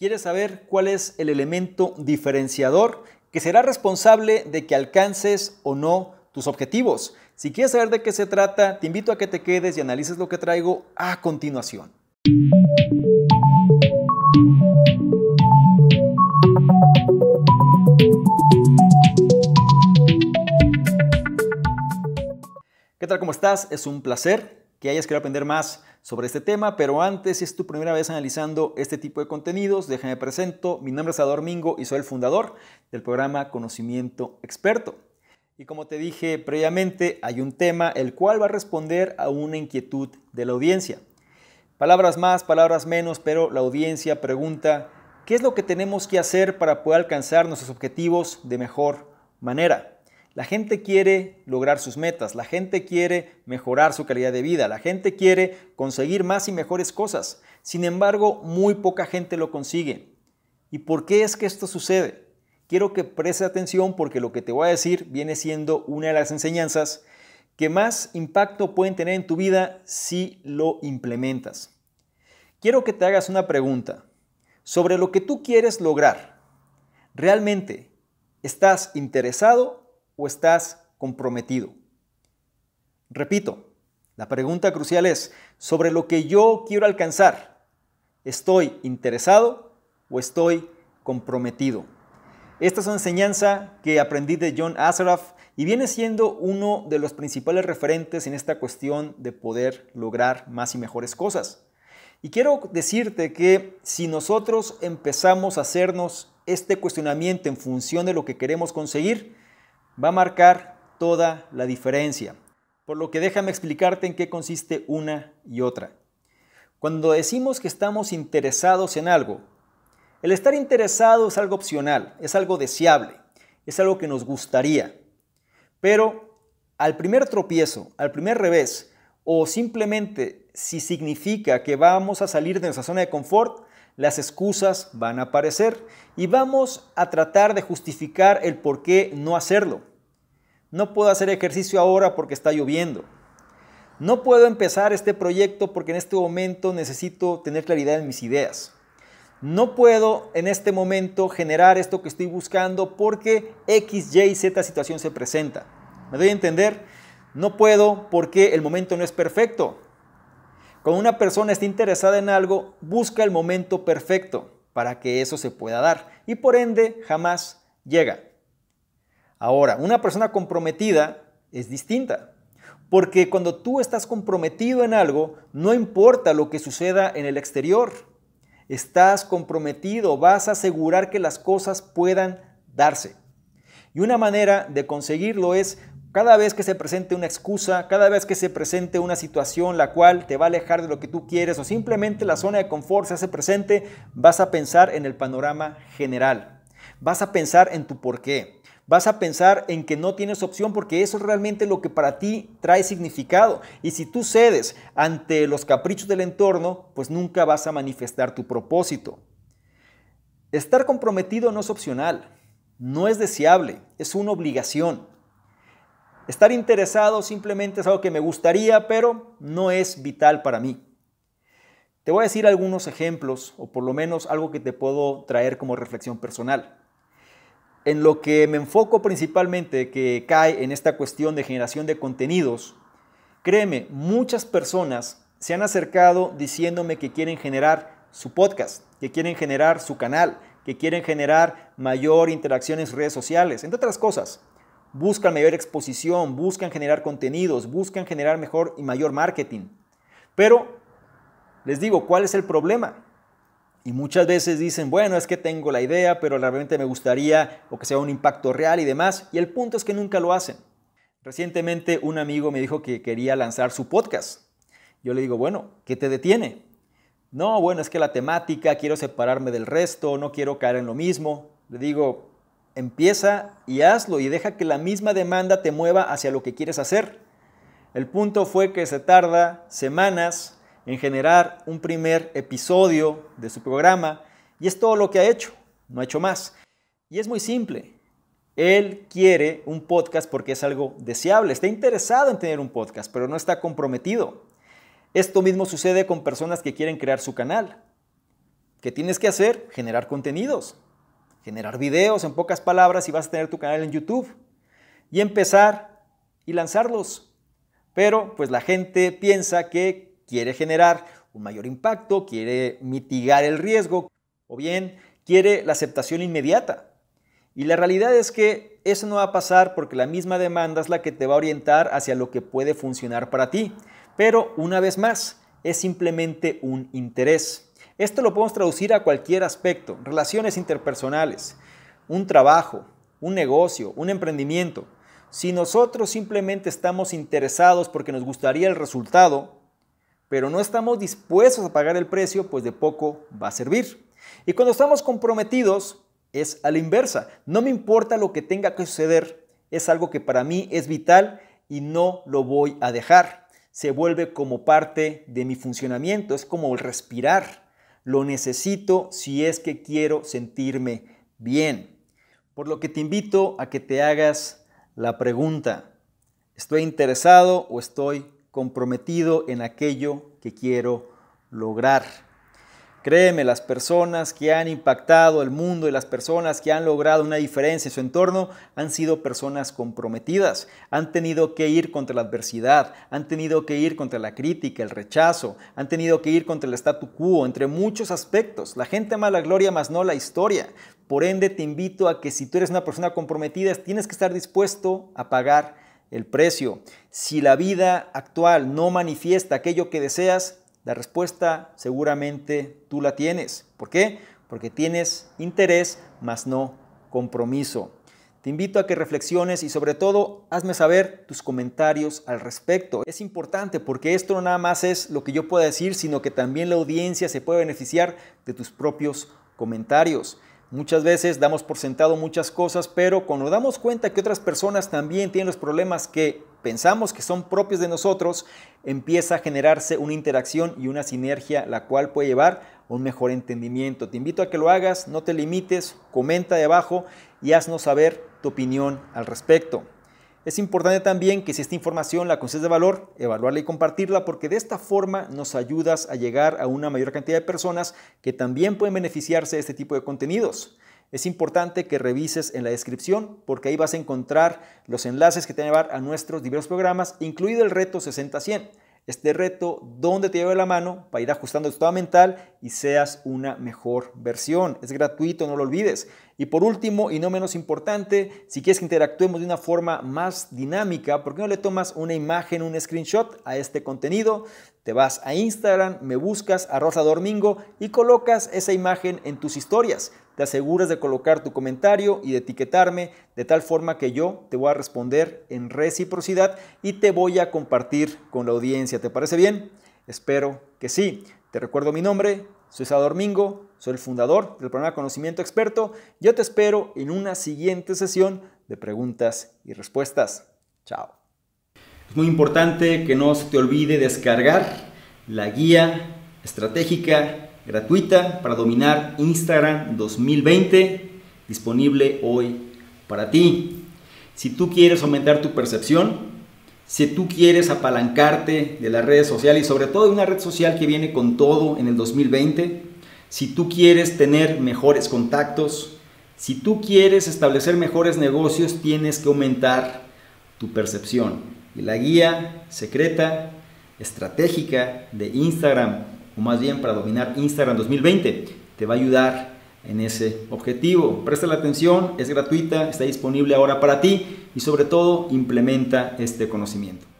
¿Quieres saber cuál es el elemento diferenciador que será responsable de que alcances o no tus objetivos? Si quieres saber de qué se trata, te invito a que te quedes y analices lo que traigo a continuación. ¿Qué tal? ¿Cómo estás? Es un placer que hayas querido aprender más sobre este tema, pero antes, si es tu primera vez analizando este tipo de contenidos, déjame presento. Mi nombre es Ador Mingo y soy el fundador del programa Conocimiento Experto. Y como te dije previamente, hay un tema el cual va a responder a una inquietud de la audiencia. Palabras más, palabras menos, pero la audiencia pregunta, ¿qué es lo que tenemos que hacer para poder alcanzar nuestros objetivos de mejor manera? La gente quiere lograr sus metas, la gente quiere mejorar su calidad de vida, la gente quiere conseguir más y mejores cosas. Sin embargo, muy poca gente lo consigue. ¿Y por qué es que esto sucede? Quiero que preste atención porque lo que te voy a decir viene siendo una de las enseñanzas que más impacto pueden tener en tu vida si lo implementas. Quiero que te hagas una pregunta sobre lo que tú quieres lograr. ¿Realmente estás interesado o estás comprometido? Repito, la pregunta crucial es, sobre lo que yo quiero alcanzar, ¿estoy interesado o estoy comprometido? Esta es una enseñanza que aprendí de John azaroff y viene siendo uno de los principales referentes en esta cuestión de poder lograr más y mejores cosas. Y quiero decirte que si nosotros empezamos a hacernos este cuestionamiento en función de lo que queremos conseguir, va a marcar toda la diferencia. Por lo que déjame explicarte en qué consiste una y otra. Cuando decimos que estamos interesados en algo, el estar interesado es algo opcional, es algo deseable, es algo que nos gustaría. Pero al primer tropiezo, al primer revés, o simplemente si significa que vamos a salir de nuestra zona de confort, las excusas van a aparecer y vamos a tratar de justificar el por qué no hacerlo. No puedo hacer ejercicio ahora porque está lloviendo. No puedo empezar este proyecto porque en este momento necesito tener claridad en mis ideas. No puedo en este momento generar esto que estoy buscando porque X, Y, Z situación se presenta. ¿Me doy a entender? No puedo porque el momento no es perfecto. Cuando una persona está interesada en algo, busca el momento perfecto para que eso se pueda dar y por ende jamás llega. Ahora, una persona comprometida es distinta, porque cuando tú estás comprometido en algo, no importa lo que suceda en el exterior, estás comprometido, vas a asegurar que las cosas puedan darse. Y una manera de conseguirlo es cada vez que se presente una excusa, cada vez que se presente una situación la cual te va a alejar de lo que tú quieres o simplemente la zona de confort se hace presente, vas a pensar en el panorama general. Vas a pensar en tu por qué. Vas a pensar en que no tienes opción porque eso es realmente lo que para ti trae significado. Y si tú cedes ante los caprichos del entorno, pues nunca vas a manifestar tu propósito. Estar comprometido no es opcional, no es deseable, es una obligación. Estar interesado simplemente es algo que me gustaría, pero no es vital para mí. Te voy a decir algunos ejemplos, o por lo menos algo que te puedo traer como reflexión personal. En lo que me enfoco principalmente, que cae en esta cuestión de generación de contenidos, créeme, muchas personas se han acercado diciéndome que quieren generar su podcast, que quieren generar su canal, que quieren generar mayor interacción en sus redes sociales, entre otras cosas buscan mayor exposición, buscan generar contenidos, buscan generar mejor y mayor marketing. Pero les digo, ¿cuál es el problema? Y muchas veces dicen, bueno, es que tengo la idea, pero realmente me gustaría o que sea un impacto real y demás. Y el punto es que nunca lo hacen. Recientemente un amigo me dijo que quería lanzar su podcast. Yo le digo, bueno, ¿qué te detiene? No, bueno, es que la temática, quiero separarme del resto, no quiero caer en lo mismo. Le digo, Empieza y hazlo y deja que la misma demanda te mueva hacia lo que quieres hacer. El punto fue que se tarda semanas en generar un primer episodio de su programa y es todo lo que ha hecho, no ha hecho más. Y es muy simple. Él quiere un podcast porque es algo deseable, está interesado en tener un podcast, pero no está comprometido. Esto mismo sucede con personas que quieren crear su canal. ¿Qué tienes que hacer? Generar contenidos generar videos en pocas palabras y vas a tener tu canal en YouTube y empezar y lanzarlos. Pero pues la gente piensa que quiere generar un mayor impacto, quiere mitigar el riesgo o bien quiere la aceptación inmediata. Y la realidad es que eso no va a pasar porque la misma demanda es la que te va a orientar hacia lo que puede funcionar para ti. Pero una vez más, es simplemente un interés. Esto lo podemos traducir a cualquier aspecto, relaciones interpersonales, un trabajo, un negocio, un emprendimiento. Si nosotros simplemente estamos interesados porque nos gustaría el resultado, pero no estamos dispuestos a pagar el precio, pues de poco va a servir. Y cuando estamos comprometidos, es a la inversa. No me importa lo que tenga que suceder, es algo que para mí es vital y no lo voy a dejar. Se vuelve como parte de mi funcionamiento, es como el respirar. Lo necesito si es que quiero sentirme bien. Por lo que te invito a que te hagas la pregunta, ¿estoy interesado o estoy comprometido en aquello que quiero lograr? Créeme, las personas que han impactado el mundo y las personas que han logrado una diferencia en su entorno han sido personas comprometidas, han tenido que ir contra la adversidad, han tenido que ir contra la crítica, el rechazo, han tenido que ir contra el statu quo, entre muchos aspectos. La gente ama la gloria, más no la historia. Por ende, te invito a que si tú eres una persona comprometida, tienes que estar dispuesto a pagar el precio. Si la vida actual no manifiesta aquello que deseas, la respuesta seguramente tú la tienes. ¿Por qué? Porque tienes interés, mas no compromiso. Te invito a que reflexiones y sobre todo hazme saber tus comentarios al respecto. Es importante porque esto no nada más es lo que yo pueda decir, sino que también la audiencia se puede beneficiar de tus propios comentarios. Muchas veces damos por sentado muchas cosas, pero cuando damos cuenta que otras personas también tienen los problemas que pensamos que son propios de nosotros, empieza a generarse una interacción y una sinergia, la cual puede llevar a un mejor entendimiento. Te invito a que lo hagas, no te limites, comenta de abajo y haznos saber tu opinión al respecto. Es importante también que si esta información la consideras de valor, evaluarla y compartirla porque de esta forma nos ayudas a llegar a una mayor cantidad de personas que también pueden beneficiarse de este tipo de contenidos. Es importante que revises en la descripción porque ahí vas a encontrar los enlaces que te van a llevar a nuestros diversos programas, incluido el reto 60-100. Este reto donde te lleva la mano para ir ajustando tu estado mental y seas una mejor versión. Es gratuito, no lo olvides. Y por último, y no menos importante, si quieres que interactuemos de una forma más dinámica, ¿por qué no le tomas una imagen, un screenshot a este contenido? Te vas a Instagram, me buscas a Rosa Domingo y colocas esa imagen en tus historias. Te aseguras de colocar tu comentario y de etiquetarme de tal forma que yo te voy a responder en reciprocidad y te voy a compartir con la audiencia. ¿Te parece bien? Espero que sí. Te recuerdo mi nombre, soy Rosa Domingo. soy el fundador del programa Conocimiento Experto. Yo te espero en una siguiente sesión de preguntas y respuestas. Chao. Es muy importante que no se te olvide descargar la guía estratégica gratuita para dominar Instagram 2020 disponible hoy para ti. Si tú quieres aumentar tu percepción, si tú quieres apalancarte de las redes sociales y sobre todo de una red social que viene con todo en el 2020, si tú quieres tener mejores contactos, si tú quieres establecer mejores negocios, tienes que aumentar tu percepción la guía secreta estratégica de Instagram, o más bien para dominar Instagram 2020, te va a ayudar en ese objetivo. Presta la atención, es gratuita, está disponible ahora para ti y sobre todo implementa este conocimiento.